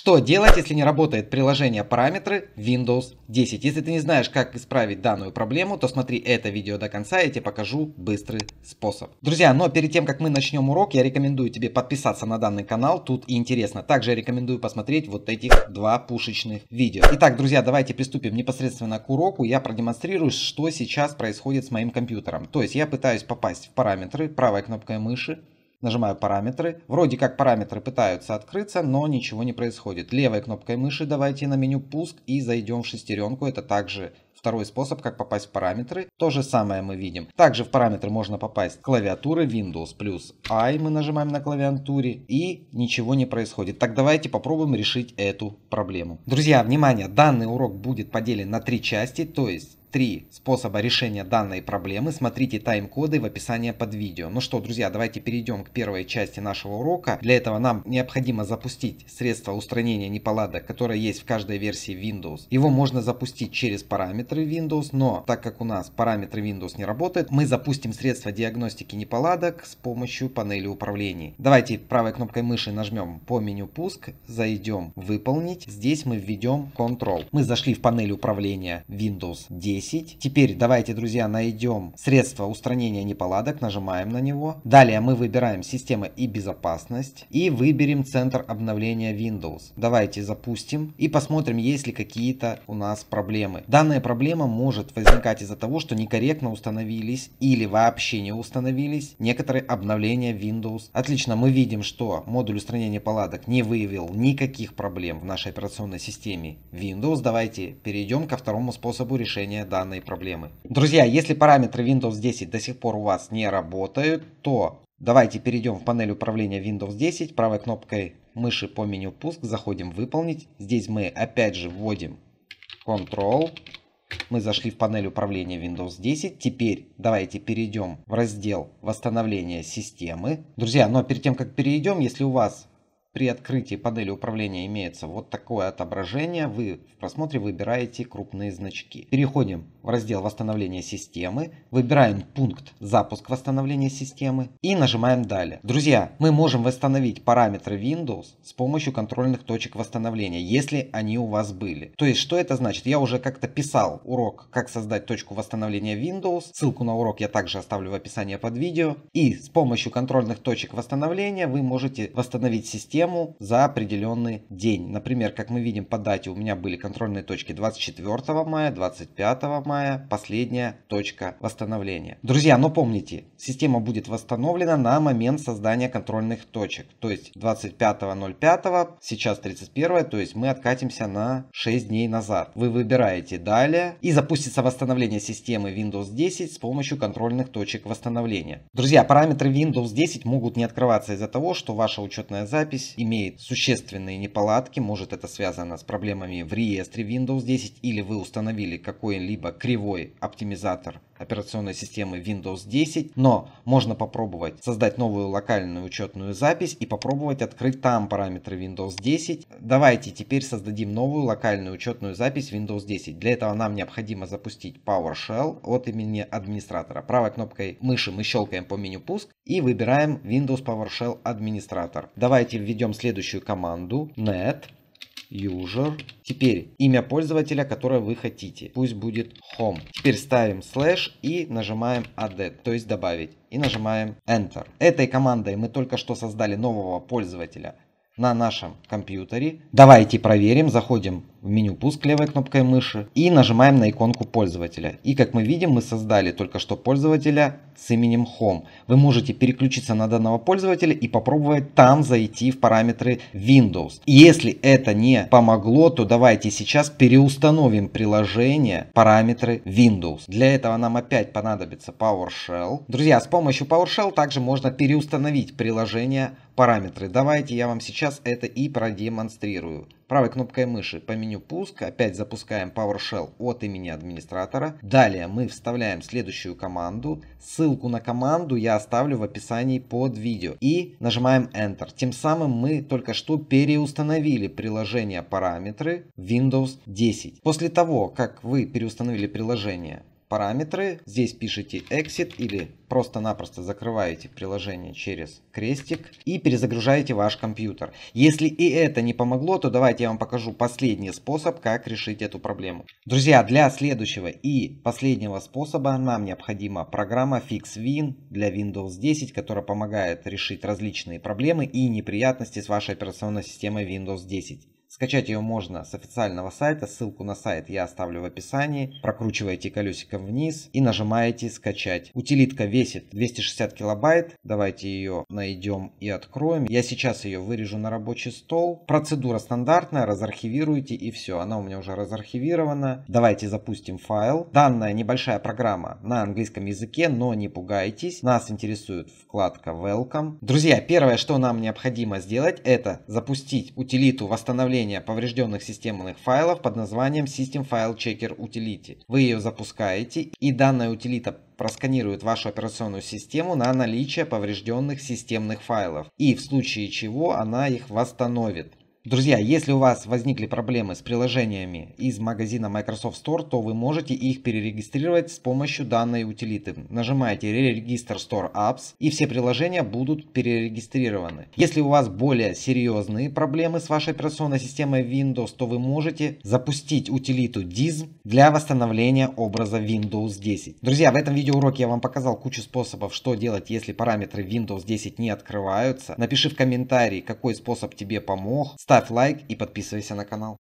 Что делать, если не работает приложение параметры Windows 10? Если ты не знаешь, как исправить данную проблему, то смотри это видео до конца, я тебе покажу быстрый способ. Друзья, но перед тем, как мы начнем урок, я рекомендую тебе подписаться на данный канал, тут интересно. Также рекомендую посмотреть вот этих два пушечных видео. Итак, друзья, давайте приступим непосредственно к уроку. Я продемонстрирую, что сейчас происходит с моим компьютером. То есть я пытаюсь попасть в параметры правой кнопкой мыши, Нажимаю параметры. Вроде как параметры пытаются открыться, но ничего не происходит. Левой кнопкой мыши давайте на меню пуск и зайдем в шестеренку. Это также второй способ, как попасть в параметры. То же самое мы видим. Также в параметры можно попасть клавиатуры Windows плюс I. Мы нажимаем на клавиатуре и ничего не происходит. Так давайте попробуем решить эту проблему. Друзья, внимание, данный урок будет поделен на три части, то есть три способа решения данной проблемы. Смотрите тайм-коды в описании под видео. Ну что, друзья, давайте перейдем к первой части нашего урока. Для этого нам необходимо запустить средство устранения неполадок, которое есть в каждой версии Windows. Его можно запустить через параметры Windows, но так как у нас параметры Windows не работают, мы запустим средство диагностики неполадок с помощью панели управления. Давайте правой кнопкой мыши нажмем по меню «Пуск», зайдем «Выполнить». Здесь мы введем «Control». Мы зашли в панель управления Windows 10 10. Теперь давайте, друзья, найдем средство устранения неполадок, нажимаем на него. Далее мы выбираем система и безопасность и выберем центр обновления Windows. Давайте запустим и посмотрим, есть ли какие-то у нас проблемы. Данная проблема может возникать из-за того, что некорректно установились или вообще не установились некоторые обновления Windows. Отлично, мы видим, что модуль устранения паладок не выявил никаких проблем в нашей операционной системе Windows. Давайте перейдем ко второму способу решения данной проблемы. Друзья, если параметры Windows 10 до сих пор у вас не работают, то давайте перейдем в панель управления Windows 10, правой кнопкой мыши по меню пуск, заходим выполнить. Здесь мы опять же вводим Control, мы зашли в панель управления Windows 10. Теперь давайте перейдем в раздел восстановления системы. Друзья, но перед тем, как перейдем, если у вас при открытии панели управления имеется вот такое отображение, вы в просмотре выбираете крупные значки. Переходим в раздел восстановления системы, выбираем пункт запуск восстановления системы и нажимаем далее. Друзья, мы можем восстановить параметры Windows с помощью контрольных точек восстановления, если они у вас были. То есть что это значит? Я уже как-то писал урок, как создать точку восстановления Windows. Ссылку на урок я также оставлю в описании под видео. И с помощью контрольных точек восстановления вы можете восстановить систему схему за определенный день. Например, как мы видим по дате, у меня были контрольные точки 24 мая, 25 мая, последняя точка восстановления. Друзья, но помните, система будет восстановлена на момент создания контрольных точек. То есть 25.05, сейчас 31, то есть мы откатимся на 6 дней назад. Вы выбираете далее и запустится восстановление системы Windows 10 с помощью контрольных точек восстановления. Друзья, параметры Windows 10 могут не открываться из-за того, что ваша учетная запись здесь имеет существенные неполадки, может это связано с проблемами в реестре Windows 10 или вы установили какой-либо кривой оптимизатор операционной системы Windows 10, но можно попробовать создать новую локальную учетную запись и попробовать открыть там параметры Windows 10. Давайте теперь создадим новую локальную учетную запись Windows 10. Для этого нам необходимо запустить PowerShell от имени администратора. Правой кнопкой мыши мы щелкаем по меню пуск и выбираем Windows PowerShell администратор. Давайте введем следующую команду net user. Теперь имя пользователя, которое вы хотите. Пусть будет home. Теперь ставим слэш и нажимаем add, то есть добавить. И нажимаем enter. Этой командой мы только что создали нового пользователя на нашем компьютере. Давайте проверим. Заходим в меню пуск левой кнопкой мыши и нажимаем на иконку пользователя. И как мы видим, мы создали только что пользователя с именем Home. Вы можете переключиться на данного пользователя и попробовать там зайти в параметры Windows. И если это не помогло, то давайте сейчас переустановим приложение параметры Windows. Для этого нам опять понадобится PowerShell. Друзья, с помощью PowerShell также можно переустановить приложение параметры. Давайте я вам сейчас это и продемонстрирую. Правой кнопкой мыши по меню пуск, опять запускаем PowerShell от имени администратора. Далее мы вставляем следующую команду. Ссылку на команду я оставлю в описании под видео. И нажимаем Enter. Тем самым мы только что переустановили приложение параметры Windows 10. После того, как вы переустановили приложение параметры. Здесь пишите exit или просто-напросто закрываете приложение через крестик и перезагружаете ваш компьютер. Если и это не помогло, то давайте я вам покажу последний способ, как решить эту проблему. Друзья, для следующего и последнего способа нам необходима программа FixWin для Windows 10, которая помогает решить различные проблемы и неприятности с вашей операционной системой Windows 10. Скачать ее можно с официального сайта, ссылку на сайт я оставлю в описании. Прокручиваете колесиком вниз и нажимаете «Скачать». Утилитка весит 260 килобайт. Давайте ее найдем и откроем. Я сейчас ее вырежу на рабочий стол. Процедура стандартная, разархивируйте и все. Она у меня уже разархивирована. Давайте запустим файл. Данная небольшая программа на английском языке, но не пугайтесь. Нас интересует вкладка «Welcome». Друзья, первое, что нам необходимо сделать, это запустить утилиту восстановления обновления поврежденных системных файлов под названием System File Checker Utility. Вы ее запускаете, и данная утилита просканирует вашу операционную систему на наличие поврежденных системных файлов, и в случае чего она их восстановит. Друзья, если у вас возникли проблемы с приложениями из магазина Microsoft Store, то вы можете их перерегистрировать с помощью данной утилиты. Нажимаете «Регистр Store Apps» и все приложения будут перерегистрированы. Если у вас более серьезные проблемы с вашей операционной системой Windows, то вы можете запустить утилиту DISM для восстановления образа Windows 10. Друзья, в этом видеоуроке я вам показал кучу способов, что делать, если параметры Windows 10 не открываются. Напиши в комментарии, какой способ тебе помог. Ставь ставь лайк и подписывайся на канал.